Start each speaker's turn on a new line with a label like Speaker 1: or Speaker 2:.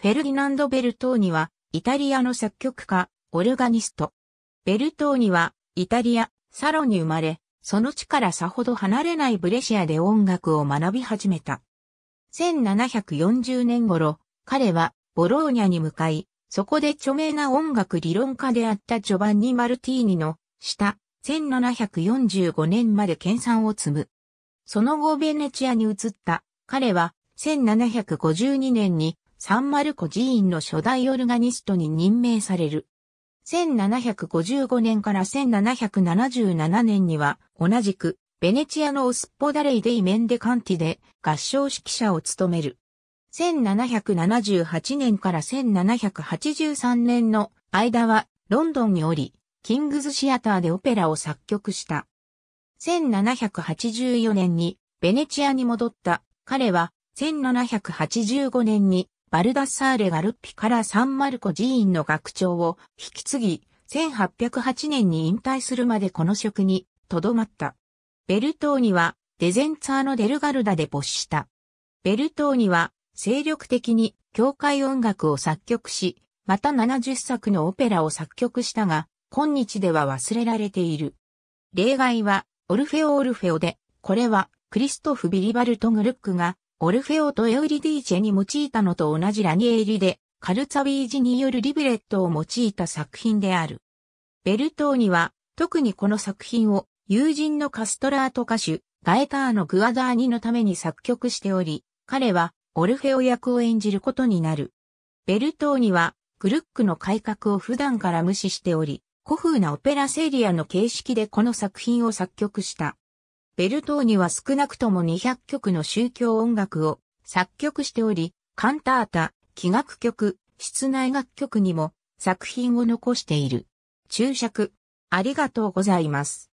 Speaker 1: フェルディナンド・ベルトーニは、イタリアの作曲家、オルガニスト。ベルトーニは、イタリア、サロに生まれ、その地からさほど離れないブレシアで音楽を学び始めた。1740年頃、彼は、ボローニャに向かい、そこで著名な音楽理論家であったジョバンニ・マルティーニの、下、1745年まで研鑽を積む。その後ベネチアに移った、彼は、1752年にサンマルコ寺院の初代オルガニストに任命される。1755年から1777年には、同じく、ベネチアのオスッポダレイデイメンデカンティで合唱指揮者を務める。1778年から1783年の間はロンドンにおり、キングズシアターでオペラを作曲した。1784年にベネチアに戻った彼は1785年にバルダッサーレ・ガルッピからサンマルコ寺院の学長を引き継ぎ、1808年に引退するまでこの職に留まった。ベルトーニはデゼンツァーのデルガルダで没した。ベルトーニは精力的に教会音楽を作曲し、また70作のオペラを作曲したが、今日では忘れられている。例外は、オルフェオ・オルフェオで、これは、クリストフ・ビリバルト・グルックが、オルフェオとエウリディーチェに用いたのと同じラニエーリで、カルツァビージによるリブレットを用いた作品である。ベルトーニは、特にこの作品を、友人のカストラート歌手、ガエターのグアダーニのために作曲しており、彼は、オルフェオ役を演じることになる。ベルトーニは、グルックの改革を普段から無視しており、古風なオペラセリアの形式でこの作品を作曲した。ベルトーニは少なくとも200曲の宗教音楽を作曲しており、カンタータ、器楽曲、室内楽曲にも作品を残している。注釈、ありがとうございます。